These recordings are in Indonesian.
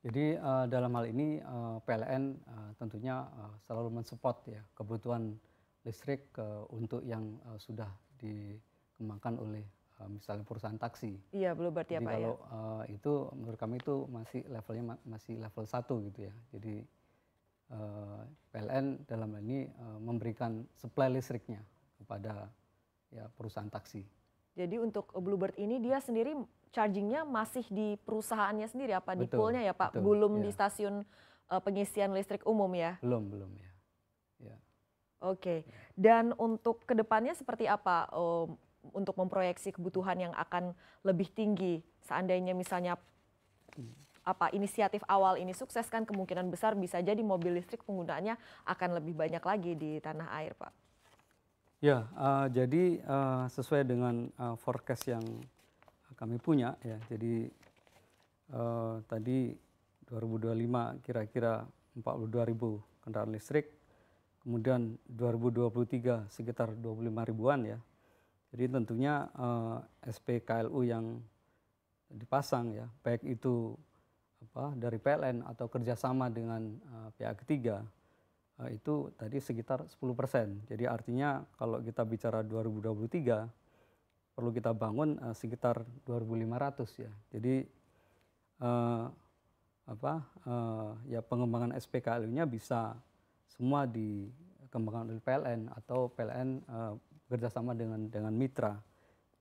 Jadi uh, dalam hal ini uh, eh, PLN uh, eh, tentunya uh, selalu mensupport ya kebutuhan listrik uh, untuk yang uh, sudah dikembangkan oleh uh, misalnya perusahaan taksi. Iya, belum berarti apa ya, ya? Kalau uh, itu menurut kami itu masih levelnya ma masih level satu gitu ya. Jadi uh, PLN dalam hal ini uh, memberikan supply listriknya kepada ya perusahaan taksi. Jadi untuk Bluebird ini dia sendiri chargingnya masih di perusahaannya sendiri apa betul, di poolnya ya Pak? Betul, belum ya. di stasiun uh, pengisian listrik umum ya? Belum belum ya. ya. Oke. Okay. Ya. Dan untuk kedepannya seperti apa oh, untuk memproyeksi kebutuhan yang akan lebih tinggi seandainya misalnya apa inisiatif awal ini sukses kan kemungkinan besar bisa jadi mobil listrik penggunaannya akan lebih banyak lagi di tanah air Pak. Ya, uh, jadi uh, sesuai dengan uh, forecast yang kami punya ya. Jadi uh, tadi 2025 kira-kira 42 ribu kendaraan listrik, kemudian 2023 sekitar 25 ribuan ya. Jadi tentunya uh, SPKLU yang dipasang ya, baik itu apa dari PLN atau kerjasama dengan uh, pihak ketiga Eh, itu tadi sekitar 10 persen. Jadi artinya kalau kita bicara 2023 perlu kita bangun uh, sekitar 2.500 ya. Jadi uh, apa uh, ya pengembangan SPKLU-nya bisa semua dikembangkan oleh PLN atau PLN uh, kerjasama dengan dengan mitra.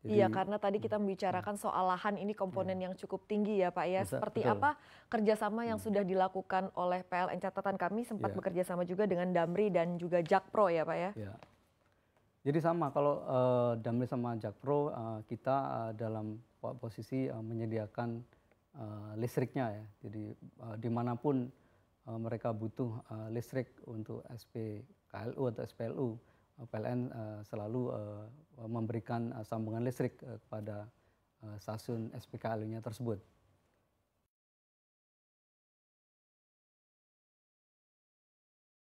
Iya, karena tadi kita hmm. membicarakan soal lahan ini komponen iya. yang cukup tinggi ya Pak ya. Bisa, Seperti apa kerjasama yang hmm. sudah dilakukan oleh PLN catatan kami sempat ya. bekerja sama juga dengan Damri dan juga Jakpro ya Pak ya. ya. Jadi sama kalau uh, Damri sama Jakpro uh, eh, kita uh, dalam posisi uh, menyediakan uh, listriknya ya. Jadi uh, dimanapun uh, mereka butuh uh, listrik untuk SPKLU atau SPLU PLN eh, selalu eh, memberikan eh, sambungan listrik kepada uh, stasiun SPKLU-nya tersebut.